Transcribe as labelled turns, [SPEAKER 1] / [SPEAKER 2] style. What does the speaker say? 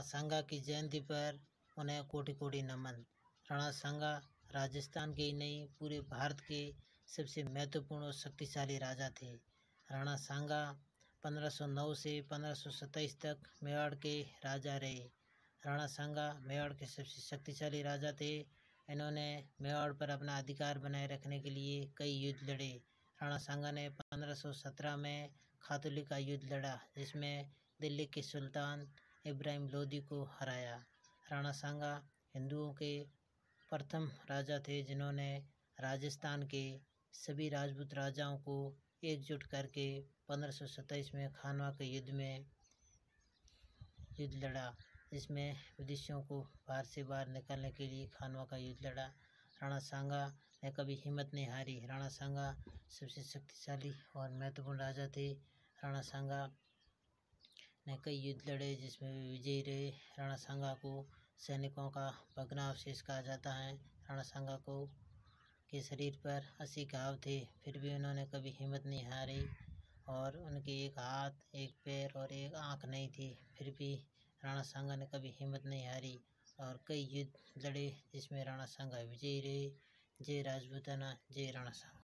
[SPEAKER 1] राणा सांगा की जयंती पर उन्हें कोटि कोटि नमन राणा सांगा राजस्थान के ही नहीं पूरे भारत के सबसे महत्वपूर्ण और शक्तिशाली राजा थे राणा सांगा 1509 से 1527 तक मेवाड़ के राजा रहे राणा सांगा मेवाड़ के सबसे शक्तिशाली राजा थे इन्होंने मेवाड़ पर अपना अधिकार बनाए रखने के लिए कई युद्ध लड़े राणा सांगा ने 1517 में खातुली का युद्ध लड़ा जिसमें दिल्ली के सुल्तान इब्राहिम लोधी को हराया राणा सांगा हिंदुओं के प्रथम राजा थे जिन्होंने राजस्थान के सभी राजपूत राजाओं को एकजुट करके पंद्रह में खानवा के युद्ध में युद्ध लड़ा जिसमें विदेशियों को बाहर से बाहर निकालने के लिए खानवा का युद्ध लड़ा राणा सांगा ने कभी हिम्मत नहीं हारी राणा सांगा सबसे शक्तिशाली और महत्वपूर्ण राजा थे राणा सांगा ने कई युद्ध लड़े जिसमें वे विजयी रहे राणा सांगा को सैनिकों का भगना अवशेष कहा जाता है राणा सांगा को के शरीर पर अस्सी घाव थे फिर भी उन्होंने कभी हिम्मत नहीं हारी और उनके एक हाथ एक पैर और एक आंख नहीं थी फिर भी राणा सांगा ने कभी हिम्मत नहीं हारी और कई युद्ध लड़े जिसमें राणा सांगा विजयी रहे जय राजपूताना जय राणा सांगा